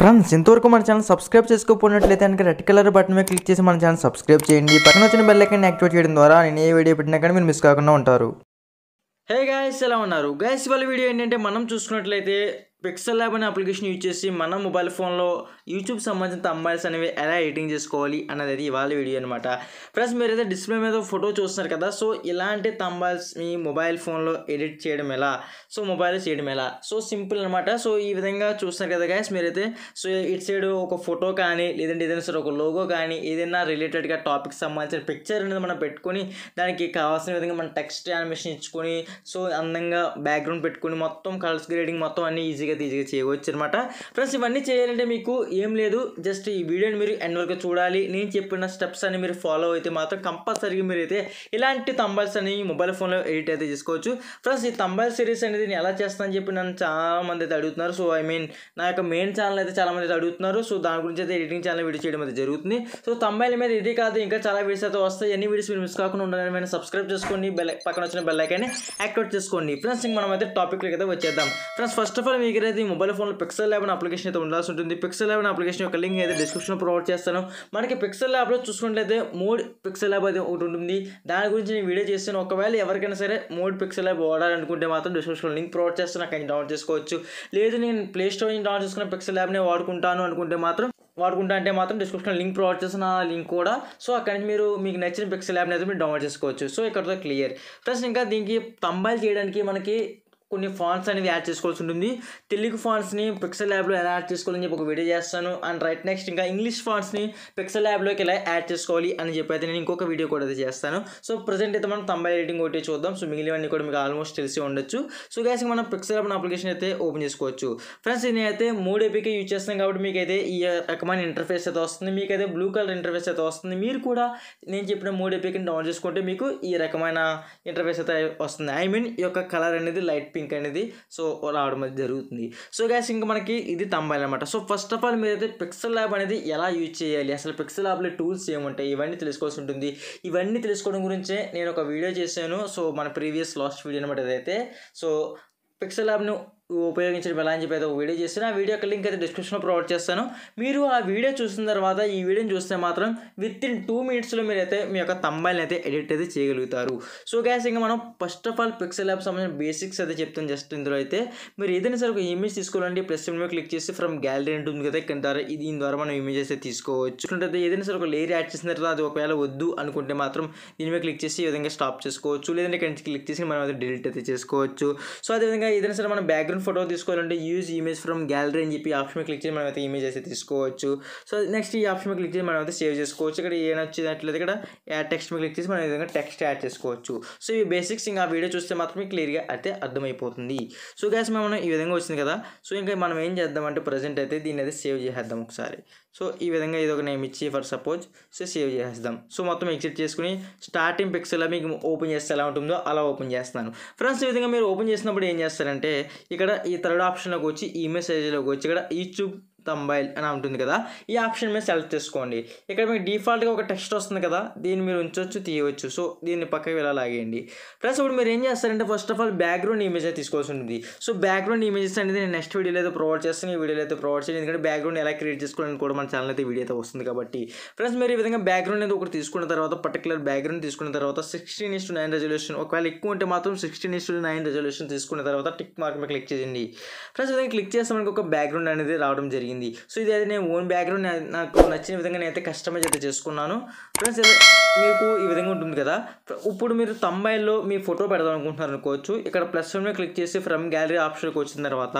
friends ఇంతవరకు మన channel subscribe చేసుకోపోయినట్లయితే కనుక రెడ్ కలర్ బటన్ మీద క్లిక్ చేసి మన ఛానల్ సబ్స్క్రైబ్ చేయండి పక్కన వచ్చిన బెల్లైకన్ యాక్టివేట్ చేయడం ద్వారా నేను ఏ వీడియో పెట్టినా కానీ మీరు మిస్ కాకుండా ఉంటారు హే గాయస్ ఎలా ఉన్నారు గాయస్ వాళ్ళ వీడియో ఏంటంటే మనం చూసుకున్నట్లయితే పిక్సెల్ ల్యాబ్ అనే అప్లికేషన్ యూజ్ చేసి మన మొబైల్ ఫోన్లో యూట్యూబ్ సంబంధించిన తంబాయిల్స్ అనేవి ఎలా ఎడిటింగ్ చేసుకోవాలి అన్నది అది ఇవాళ వీడియో అనమాట మీరు మీరైతే డిస్ప్లే మీద ఫోటో చూస్తున్నారు కదా సో ఇలాంటి తంబాయిల్స్ మీ మొబైల్ ఫోన్లో ఎడిట్ చేయడం ఎలా సో మొబైల్ చేయడం ఎలా సో సింపుల్ అనమాట సో ఈ విధంగా చూస్తున్నారు కదా గాయస్ మీరైతే సో ఇటు సైడ్ ఒక ఫోటో కానీ లేదంటే ఏదైనా సరే ఒక లోగో కానీ ఏదైనా రిలేటెడ్గా టాపిక్ సంబంధించిన పిక్చర్ అనేది మనం పెట్టుకొని దానికి కావాల్సిన విధంగా మనం టెక్స్ట్ యానిమేషన్ ఇచ్చుకొని సో అందంగా బ్యాక్గ్రౌండ్ పెట్టుకొని మొత్తం కలర్స్ గ్రేడింగ్ మొత్తం అన్ని ఈజీగా ఈజీగా చేయవచ్చు అనమాట ప్లస్ ఇవన్నీ చేయాలంటే మీకు ఏం లేదు జస్ట్ ఈ వీడియోని మీరు ఎండ్ వరకు చూడాలి నేను చెప్పిన స్టెప్స్ అన్ని మీరు ఫాలో అయితే మాత్రం కంపల్సరీగా మీరు అయితే ఇలాంటి తంబల్స్ అని మొబైల్ ఫోన్లో ఎడిట్ అయితే చేసుకోవచ్చు ఫ్రెండ్స్ ఈ తంబల్ సిరీస్ అనేది నేను ఎలా చేస్తానని చెప్పి నన్ను చాలామంది అయితే అడుగుతున్నారు సో ఐ మీన్ నా యొక్క మెయిన్ ఛానల్ అయితే చాలామంది అయితే అడుగుతున్నారు సో దాని గురించి అయితే ఎడిటింగ్ ఛానల్ వీడియో చేయడం అయితే జరుగుతుంది సో తంబాయిల మీద ఇది కాదు ఇంకా చాలా వీడియోస్ అయితే వస్తాయి అన్ని వీడియోస్ మీరు మిస్ కాకుండా ఉండాలని మేము సబ్స్క్రైబ్ చేసుకోండి బెల్ పక్కన వచ్చిన బెల్ ఐకాన్ని యాక్టివేట్ చేసుకోండి ఫ్రెండ్స్ ఇంక మనం అయితే టాపిక్లకి అయితే వచ్చేద్దాం ఫ్రెండ్స్ ఫస్ట్ ఆఫ్ ఆల్ మీకు అయితే మొబైల్ ఫోన్లో పిక్సెల్ లెవెన్ అప్లికేషన్ అయితే ఉండాల్సి ఉంటుంది పిక్సెల్ లెవెన్ అప్లికేషన్ యొక్క లింక్ అయితే డిస్క్రిప్షన్లో ప్రొవైడ్ చేస్తాను మనకి పిక్సెల్ ల్యాబ్లో చూసుకున్నట్లయితే మోడ్ పిక్సెల్ ల్యాబ్ అయితే ఒకటి ఉంటుంది దాని గురించి నేను వీడియో చేస్తాను ఒకవేళ ఎవరికైనా సరే మోడ్ పిక్సెల్ ల్యాబ్ వాడాలనుకుంటే మాత్రం డిస్క్రిప్షన్లో లింక్ ప్రొవైడ్ చేస్తాను అక్కడ డౌన్లోడ్ చేసుకోవచ్చు లేదు నేను ప్లే స్టోర్ నుంచి డౌన్లోడ్ చేసుకున్న పిక్సెల్ ల్యాబ్నే వాడుకుంటాను అనుకుంటే మాత్రం వాడుకుంటా అంటే మాత్రం డిస్క్రిప్షన్ లింక్ ప్రొవైడ్ చేసిన లింక్ కూడా సో అక్కడ నుంచి మీరు మీకు నచ్చిన పిక్సెల్ యాప్ని అయితే మీరు డౌన్లోడ్ చేసుకోవచ్చు సో ఇక్కడతో క్లియర్ ప్లస్ ఇంకా దీనికి కంబైల్ చేయడానికి మనకి కొన్ని ఫాన్స్ అనేవి యాడ్ చేసుకోవాల్సి ఉంటుంది తెలుగు ఫాంట్స్ని పిక్సెల్ ల్యాబ్లో ఎలా యాడ్ చేసుకోవాలని చెప్పి ఒక వీడియో చేస్తాను అండ్ రైట్ నెక్స్ట్ ఇంకా ఇంగ్లీష్ ఫాంట్స్ని పిక్సెల్ ల్యాబ్లోకి ఎలా యాడ్ చేసుకోవాలి అని చెప్పి అయితే నేను ఇంకొక వీడియో కూడా అయితే చేస్తాను సో ప్రజెంట్ అయితే మనం తంబై రేటింగ్ ఒకటి చూద్దాం సో మిగిలినవన్నీ కూడా మీకు ఆల్మోస్ట్ తెలిసి ఉండొచ్చు సో గ్యాస్ మనం పిక్సెల్ ల్యాబ్ అప్లికేషన్ అయితే ఓపెన్ చేసుకోవచ్చు ఫ్రెండ్స్ నేనైతే మూడు ఏపీకే యూజ్ చేస్తాను కాబట్టి మీకైతే ఈ రకమైన ఇంటర్ఫేస్ అయితే వస్తుంది మీకైతే బ్లూ కలర్ ఇంటర్ఫేస్ అయితే వస్తుంది మీరు కూడా నేను చెప్పిన మూడు ఏపీకిని డౌన్లోడ్ చేసుకుంటే మీకు ఈ రకమైన ఇంటర్ఫేస్ అయితే వస్తుంది ఐ మీన్ ఈ యొక్క కలర్ అనేది లైట్ పింక్ పింక్ అనేది సో రావడం అనేది జరుగుతుంది సో గ్యాస్ ఇంక మనకి ఇది తంబాయి అనమాట సో ఫస్ట్ ఆఫ్ ఆల్ మీరు అయితే పిక్సెల్ ల్యాబ్ అనేది ఎలా యూజ్ చేయాలి అసలు పిక్సెల్ ల్యాబ్లో టూల్స్ ఏముంటాయి ఇవన్నీ తెలుసుకోవాల్సి ఉంటుంది ఇవన్నీ తెలుసుకోవడం గురించే నేను ఒక వీడియో చేశాను సో మన ప్రీవియస్ లాస్ట్ వీడియో అనమాట ఇదైతే సో పిక్సెల్ ల్యాబ్ను ఉపయోగించడం ఎలా అని చెప్పి అయితే ఒక వీడియో చేసిన ఆ వీడియో యొక్క లింక్ అయితే డిస్క్రిప్షన్లో ప్రొవైడ్ చేస్తాను మీరు ఆ వీడియో చూసిన తర్వాత ఈ వీడియోని చూస్తే మాత్రం విత్ ఇన్ టూ మినిట్స్లో మీరు అయితే మీ యొక్క తంబాయిని అయితే ఎడిట్ అయితే చేయగలుగుతారు సో గ్యాస్ ఇంకా మనం first of all pixel app సంబంధించిన బేసిక్స్ అయితే చెప్తాను జస్ట్ ఇందులో అయితే మీరు ఏదైనా సరే ఒక ఇమేజ్ తీసుకోవాలంటే ప్లస్ మీద క్లిక్ చేసి ఫ్రమ్ గ్యాలరీ ఉంటుంది కదా ఇక్కడ ద్వారా దీని ద్వారా మనం ఇమేజ్ అయితే తీసుకోవచ్చు అంటే ఏదైనా సరే ఒక లేర్ యాడ్ చేసిన తర్వాత అది ఒకవేళ వద్దు అనుకుంటే మాత్రం దీని మీద క్లిక్ చేసి ఈ విధంగా స్టాప్ చేసుకోవచ్చు లేదంటే ఇక్కడ క్లిక్ చేసి మనం అయితే డిలీట్ అయితే చేసుకోవచ్చు సో అదేవిధంగా ఏదైనా సరే మనం బ్యాక్గ్రౌండ్ డిఫరెంట్ ఫోటో తీసుకోవాలంటే యూజ్ ఇమేజ్ ఫ్రమ్ గ్యాలరీ అని చెప్పి ఆప్షన్ క్లిక్ చేసి మనం అయితే ఇమేజ్ అయితే తీసుకోవచ్చు సో నెక్స్ట్ ఈ ఆప్షన్ క్లిక్ చేసి మనం అయితే సేవ్ చేసుకోవచ్చు ఇక్కడ ఏ నచ్చినట్లయితే ఇక్కడ యాడ్ టెక్స్ట్ క్లిక్ చేసి మనం విధంగా టెక్స్ట్ యాడ్ చేసుకోవచ్చు సో ఈ బేసిక్స్ ఇంకా వీడియో చూస్తే మాత్రమే క్లియర్గా అయితే అర్థమైపోతుంది సో గ్యాస్ మనం ఈ విధంగా వచ్చింది కదా సో ఇంకా మనం ఏం చేద్దామంటే ప్రజెంట్ అయితే దీన్ని అయితే సేవ్ చేసేద్దాం ఒకసారి సో ఈ విధంగా ఇది ఒక నేమ్ ఇచ్చి ఫర్ సపోజ్ సో సేవ్ చేసేద్దాం సో మొత్తం ఎగ్జిట్ చేసుకుని స్టార్టింగ్ పిక్సెల్ మీకు ఓపెన్ చేస్తే ఎలా ఉంటుందో అలా ఓపెన్ చేస్తాను ఫ్రెండ్స్ ఈ విధంగా మీరు ఓపెన్ చేసినప్పుడు ఏం చేస్తారంటే ఇక్కడ ఈ థర్డ్ ఆప్షన్లోకి వచ్చి ఈ మెసేజ్లోకి వచ్చి ఇక్కడ ఈ యూట్యూబ్ తంబైల్ అని ఉంటుంది కదా ఈ ఆప్షన్ మీద సెలెక్ట్ చేసుకోండి ఇక్కడ మీకు డిఫాల్ట్గా ఒక టెక్స్ట్ వస్తుంది కదా దీన్ని మీరు ఉంచవచ్చు తీయవచ్చు సో దీన్ని పక్కకి ఇలా లాగేయండి ప్లస్ ఇప్పుడు మీరు ఏం చేస్తారంటే first of all background image అయితే తీసుకోవాల్సి ఉంటుంది సో బ్యాక్గ్రౌండ్ ఇమేజెస్ అనేది నేను నెక్స్ట్ వీడియోలో అయితే ప్రొవైడ్ చేస్తాను ఈ వీడియోలో అయితే ప్రొవైడ్ చేయను ఎందుకంటే బ్యాక్గ్రౌండ్ ఎలా క్రియేట్ చేసుకోవాలని కూడా మన ఛానల్ అయితే వీడియో అయితే వస్తుంది కాబట్టి ఫ్రెండ్స్ మీరు ఈ విధంగా బ్యాక్గ్రౌండ్ అనేది ఒకటి తీసుకున్న తర్వాత పర్టికులర్ బ్యాక్గ్రౌండ్ తీసుకున్న తర్వాత sixteen is to nine resolution ఒకవేళ ఎక్కువ ఉంటే మాత్రం sixteen is to nine resolution తీసుకున్న తర్వాత టిక్ మార్క్ మీద క్లిక్ చేయండి ఫ్రెండ్స్ విధంగా క్లిక్ చేస్తే మనకు ఒక బ్యాక్గ్రౌండ్ అనేది రావడం జరిగింది జరిగింది సో అయితే నేను ఓన్ బ్యాక్గ్రౌండ్ నాకు నచ్చిన విధంగా నేనైతే కస్టమైజ్ అయితే చేసుకున్నాను ఫ్రెండ్స్ మీకు ఈ విధంగా ఉంటుంది కదా ఇప్పుడు మీరు తొంభైలో మీ ఫోటో పెడదాం అనుకుంటున్నారు అనుకోవచ్చు ఇక్కడ ప్లస్ మీద క్లిక్ చేసి ఫ్రమ్ గ్యాలరీ ఆప్షన్కి వచ్చిన తర్వాత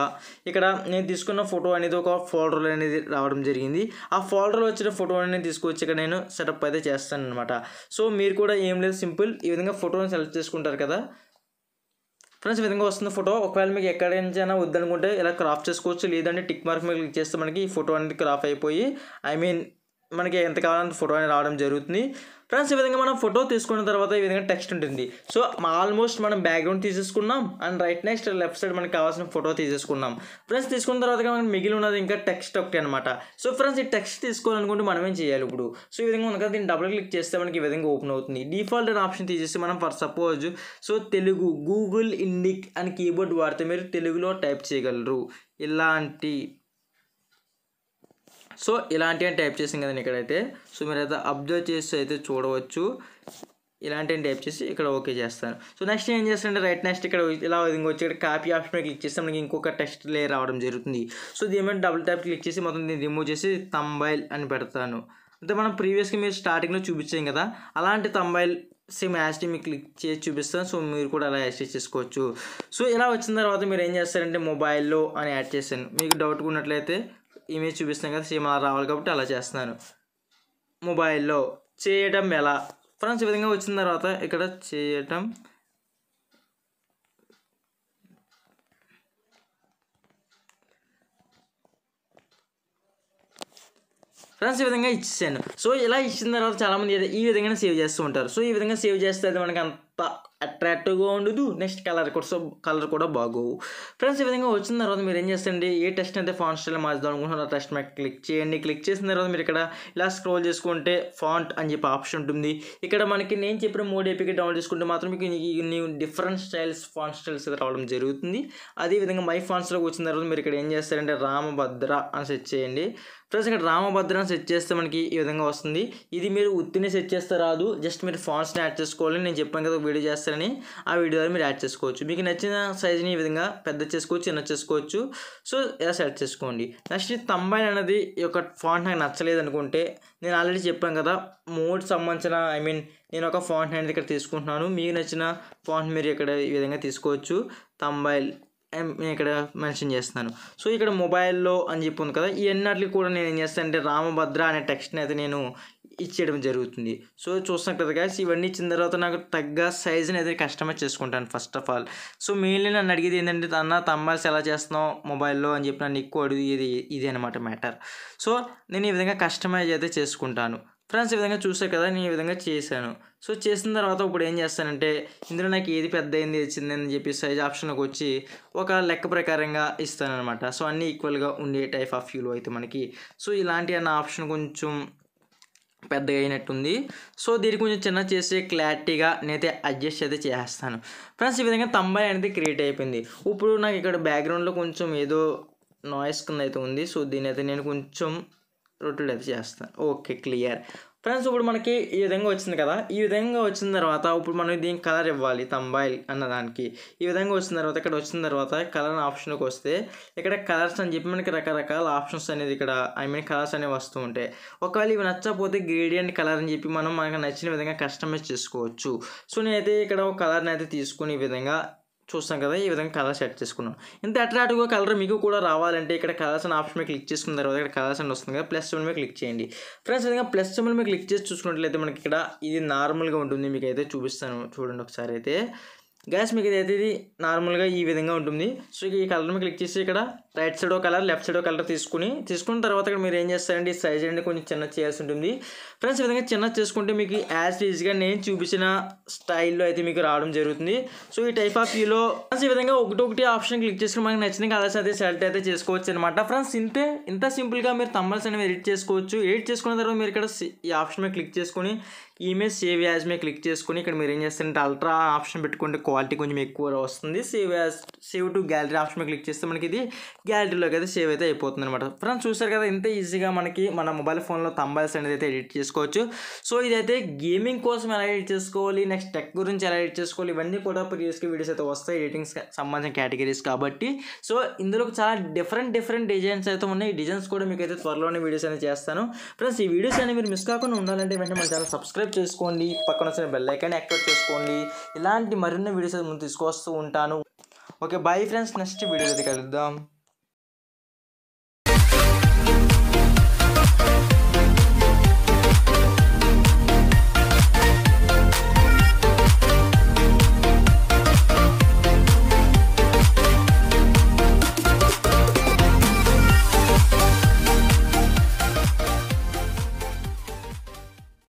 ఇక్కడ నేను తీసుకున్న ఫోటో అనేది ఒక ఫోల్డర్ అనేది రావడం జరిగింది ఆ ఫోల్డర్లో వచ్చిన ఫోటో అనేది తీసుకొచ్చి ఇక్కడ నేను సెటప్ అయితే చేస్తాను అనమాట సో మీరు కూడా ఏం లేదు సింపుల్ ఈ విధంగా ఫోటోని సెలెక్ట్ చేసుకుంటారు కదా ఫ్రెండ్స్ విధంగా వస్తుంది ఫోటో ఒకవేళ మీకు నుంచి అయినా వద్దనుకుంటే ఇలా క్రాఫ్ట్ చేసుకోవచ్చు లేదంటే టిక్ మార్క్ మీద క్లిక్ చేస్తే మనకి ఈ ఫోటో అనేది క్రాఫ్ అయిపోయి ఐ మీన్ మనకి ఎంత కావాలంటే ఫోటో అనేది రావడం జరుగుతుంది ఫ్రెండ్స్ ఈ విధంగా మనం ఫోటో తీసుకున్న తర్వాత ఈ విధంగా టెక్స్ట్ ఉంటుంది సో ఆల్మోస్ట్ మనం బ్యాక్గ్రౌండ్ తీసేసుకున్నాం and right next left side మనకి కావాల్సిన ఫోటో తీసేసుకున్నాం ఫ్రెండ్స్ తీసుకున్న తర్వాత మనకి మిగిలి ఉన్నది ఇంకా టెక్స్ట్ ఒకటి అనమాట సో ఫ్రెండ్స్ ఈ టెక్స్ట్ తీసుకోవాలనుకుంటే మనం ఏం చేయాలి ఇప్పుడు సో ఈ విధంగా ఉన్న దీన్ని డబుల్ క్లిక్ చేస్తే మనకి ఈ విధంగా ఓపెన్ అవుతుంది డిఫాల్ట్ అని ఆప్షన్ తీసేసి మనం for suppose so Telugu Google Indic అని కీబోర్డ్ వాడితే మీరు తెలుగులో టైప్ చేయగలరు ఇలాంటి సో ఇలాంటివి టైప్ చేసింది కదండి ఇక్కడైతే సో మీరైతే అబ్జర్వ్ చేసి అయితే చూడవచ్చు ఇలాంటివి టైప్ చేసి ఇక్కడ ఓకే చేస్తాను సో నెక్స్ట్ ఏం చేస్తానంటే రైట్ నెక్స్ట్ ఇక్కడ ఇలా ఇంకొచ్చి వచ్చి ఇక్కడ కాపీ ఆప్షన్ క్లిక్ చేస్తే మనకి ఇంకొక టెక్స్ట్ లే రావడం జరుగుతుంది సో దీని డబుల్ ట్యాప్ క్లిక్ చేసి మొత్తం దీన్ని రిమూవ్ చేసి తంబైల్ అని పెడతాను అంటే మనం ప్రీవియస్గా మీరు స్టార్టింగ్లో చూపించాం కదా అలాంటి తంబైల్ సేమ్ యాస్టి మీకు క్లిక్ చేసి చూపిస్తాను సో మీరు కూడా అలా యాస్టి చేసుకోవచ్చు సో ఇలా వచ్చిన తర్వాత మీరు ఏం చేస్తారంటే మొబైల్లో అని యాడ్ చేశాను మీకు డౌట్ ఉన్నట్లయితే ఇమేజ్ చూపిస్తున్నాం కదా సేమ్ అలా రావాలి కాబట్టి అలా చేస్తున్నాను మొబైల్లో చేయటం ఎలా ఫ్రెండ్స్ ఈ విధంగా వచ్చిన తర్వాత ఇక్కడ చేయటం ఫ్రెండ్స్ ఈ విధంగా ఇచ్చేసాను సో ఇలా ఇచ్చిన తర్వాత చాలామంది ఈ విధంగా సేవ్ చేస్తూ ఉంటారు సో ఈ విధంగా సేవ్ చేస్తే మనకి అంత అట్రాక్టివ్గా ఉండదు నెక్స్ట్ కలర్ కూడా కలర్ కూడా బాగోవు ఫ్రెండ్స్ ఈ విధంగా వచ్చిన తర్వాత మీరు ఏం చేస్తండి ఏ టెస్ట్ అయితే ఫాన్ స్టైల్ మార్చుదాం అనుకుంటున్నారో ఆ టెస్ట్ మీద క్లిక్ చేయండి క్లిక్ చేసిన తర్వాత మీరు ఇక్కడ ఇలా స్క్రోల్ చేసుకుంటే ఫాంట్ అని చెప్పి ఆప్షన్ ఉంటుంది ఇక్కడ మనకి నేను చెప్పిన మూడు ఏపీకి డౌన్లోడ్ చేసుకుంటే మాత్రం మీకు new different styles font styles రావడం జరుగుతుంది అదేవిధంగా మై ఫాన్స్లోకి వచ్చిన తర్వాత మీరు ఇక్కడ ఏం చేస్తారంటే రామభద్ర అని సెట్ చేయండి ఫ్రెండ్స్ ఇక్కడ రామభద్రం సెట్ చేస్తే మనకి ఈ విధంగా వస్తుంది ఇది మీరు ఉత్తిని సెట్ చేస్తే రాదు జస్ట్ మీరు ఫాంట్స్ని యాడ్ చేసుకోవాలని నేను చెప్పాను కదా వీడియో చేస్తారని ఆ వీడియో ద్వారా మీరు యాడ్ చేసుకోవచ్చు మీకు నచ్చిన సైజుని ఈ విధంగా పెద్ద చేసుకోవచ్చు చిన్న చేసుకోవచ్చు సో ఇలా సెట్ చేసుకోండి నెక్స్ట్ తంబైన్ అనేది ఈ యొక్క ఫాంట్ నాకు నచ్చలేదు అనుకుంటే నేను ఆల్రెడీ చెప్పాను కదా మోడ్ సంబంధించిన ఐ మీన్ నేను ఒక ఫాంట్ అనేది ఇక్కడ తీసుకుంటున్నాను మీకు నచ్చిన ఫాంట్ మీరు ఇక్కడ ఈ విధంగా తీసుకోవచ్చు తంబైల్ నేను ఇక్కడ మెన్షన్ చేస్తున్నాను సో ఇక్కడ మొబైల్లో అని చెప్పి ఉంది కదా ఇవన్నీ కూడా నేను ఏం చేస్తాను అంటే రామభద్ర అనే టెక్స్ట్ని అయితే నేను ఇచ్చేయడం జరుగుతుంది సో చూస్తున్నాం కదా గాయస్ ఇవన్నీ ఇచ్చిన తర్వాత నాకు తగ్గ సైజుని అయితే కస్టమైజ్ చేసుకుంటాను first of all so mainly నన్ను అడిగేది ఏంటంటే అన్న తమ్మాల్సి ఎలా చేస్తున్నావు మొబైల్లో అని చెప్పి నన్ను ఎక్కువ అడిగి ఇది ఇది అనమాట మ్యాటర్ సో నేను ఈ విధంగా కస్టమైజ్ అయితే చేసుకుంటాను ఫ్రెండ్స్ ఈ విధంగా చూసావు కదా నేను ఈ విధంగా చేశాను సో చేసిన తర్వాత ఇప్పుడు ఏం చేస్తానంటే ఇందులో నాకు ఏది పెద్ద అయింది వచ్చింది అని చెప్పి సైజ్ ఆప్షన్కి వచ్చి ఒక లెక్క ప్రకారంగా ఇస్తానమాట సో అన్నీ ఈక్వల్గా ఉండే టైప్ ఆఫ్ ఫ్యూలు అయితే మనకి సో ఇలాంటి అన్న ఆప్షన్ కొంచెం పెద్దగా అయినట్టుంది సో దీన్ని కొంచెం చిన్న చేసి క్లారిటీగా నేనైతే అడ్జస్ట్ అయితే చేస్తాను ఫ్రెండ్స్ ఈ విధంగా తంబాయి అనేది క్రియేట్ అయిపోయింది ఇప్పుడు నాకు ఇక్కడ బ్యాక్గ్రౌండ్లో కొంచెం ఏదో నాయిస్ కింద అయితే ఉంది సో దీని అయితే నేను కొంచెం రొటేట్ అయితే చేస్తాను ఓకే క్లియర్ ఫ్రెండ్స్ ఇప్పుడు మనకి ఈ విధంగా వచ్చింది కదా ఈ విధంగా వచ్చిన తర్వాత ఇప్పుడు మనం దీనికి కలర్ ఇవ్వాలి తంబాయిల్ అన్నదానికి ఈ విధంగా వచ్చిన తర్వాత ఇక్కడ వచ్చిన తర్వాత కలర్ ఆప్షన్కి వస్తే ఇక్కడ కలర్స్ అని చెప్పి మనకి రకరకాల ఆప్షన్స్ అనేది ఇక్కడ ఐ మీన్ కలర్స్ అనేవి వస్తూ ఉంటాయి ఒకవేళ ఇవి నచ్చకపోతే గ్రేడియంట్ కలర్ అని చెప్పి మనం మనకు నచ్చిన విధంగా కస్టమైజ్ చేసుకోవచ్చు సో నేనైతే ఇక్కడ ఒక కలర్ని అయితే తీసుకుని ఈ విధంగా చూస్తాం కదా ఈ విధంగా కలర్ సెట్ చేసుకున్నాం ఇంత అట్రాక్టివ్గా కలర్ మీకు కూడా రావాలంటే ఇక్కడ కలర్స్ అని ఆప్షన్ మీద క్లిక్ చేసుకున్న తర్వాత ఇక్కడ కలర్స్ అని వస్తుంది కదా ప్లస్ సింబల్ మీద క్లిక్ చేయండి ఫ్రెండ్స్ విధంగా ప్లస్ సింబల్ మీద క్లిక్ చేసి చూసుకున్నట్లయితే మనకి ఇక్కడ ఇది నార్మల్గా ఉంటుంది మీకు అయితే చూపిస్తాను చూడండి ఒకసారి అయితే గ్యాస్ మీకు అయితే ఇది నార్మల్గా ఈ విధంగా ఉంటుంది సో ఈ కలర్ని క్లిక్ చేసి ఇక్కడ right side colour left side colour తీసుకుని తీసుకున్న తర్వాత ఇక్కడ మీరు ఏం చేస్తారంటే ఈ సైజ్ అనేది కొంచెం చిన్న చేయాల్సి ఉంటుంది ఫ్రెండ్స్ ఈ విధంగా చిన్న చేసుకుంటే మీకు యాజ్ ఈజీగా నేను చూపించిన స్టైల్లో అయితే మీకు రావడం జరుగుతుంది సో ఈ టైప్ ఆఫ్ వ్యూలో ఫ్రెండ్స్ ఈ విధంగా ఒకటి ఒకటి ఆప్షన్ క్లిక్ చేసుకుని మనకు నచ్చిన కలర్స్ అయితే సెలెక్ట్ అయితే చేసుకోవచ్చు అనమాట ఫ్రెండ్స్ ఇంతే ఇంత సింపుల్గా మీరు తమ్మల్స్ అనేవి ఎడిట్ చేసుకోవచ్చు ఎడిట్ చేసుకున్న తర్వాత మీరు ఇక్కడ ఈ ఆప్షన్ మీద క్లిక్ చేసుకుని ఇమేజ్ సేవ్ యాజ్ మీద క్లిక్ చేసుకుని ఇక్కడ మీరు ఏం చేస్తారంటే అల్ట్రా ఆప్షన్ పెట్టుకుంటే క్వాలిటీ కొంచెం ఎక్కువ వస్తుంది save as save to gallery option మీద క్లిక్ చేస్తే మనకి ఇది గ్యాలరీలోకి అయితే సేవ్ అయితే అయిపోతుంది అనమాట ఫ్రెండ్స్ చూసారు కదా ఇంత ఈజీగా మనకి మన మొబైల్ ఫోన్లో తంబాల్స్ అనేది అయితే ఎడిట్ చేసుకోవచ్చు సో ఇదైతే గేమింగ్ కోసం ఎలా ఎడిట్ చేసుకోవాలి నెక్స్ట్ టెక్ గురించి ఎలా ఎడిట్ చేసుకోవాలి ఇవన్నీ కూడా ప్రీవియస్కి వీడియోస్ అయితే వస్తాయి ఎడిటింగ్స్ సంబంధించిన కేటగిరీస్ కాబట్టి సో ఇందులో చాలా డిఫరెంట్ డిఫరెంట్ డిజైన్స్ అయితే ఉన్నాయి డిజైన్స్ కూడా మీకు అయితే త్వరలోనే వీడియోస్ అనేది చేస్తాను ఫ్రెండ్స్ ఈ వీడియోస్ అనేది మీరు మిస్ కాకుండా ఉండాలంటే వెంటనే మన ఛానల్ సబ్స్క్రైబ్ సబ్స్క్రైబ్ చేసుకోండి పక్కన వచ్చిన బెల్ ఐకాన్ యాక్టివేట్ చేసుకోండి ఇలాంటి మరిన్ని వీడియోస్ ముందు తీసుకొస్తూ ఉంటాను okay bye friends next video కలుద్దాం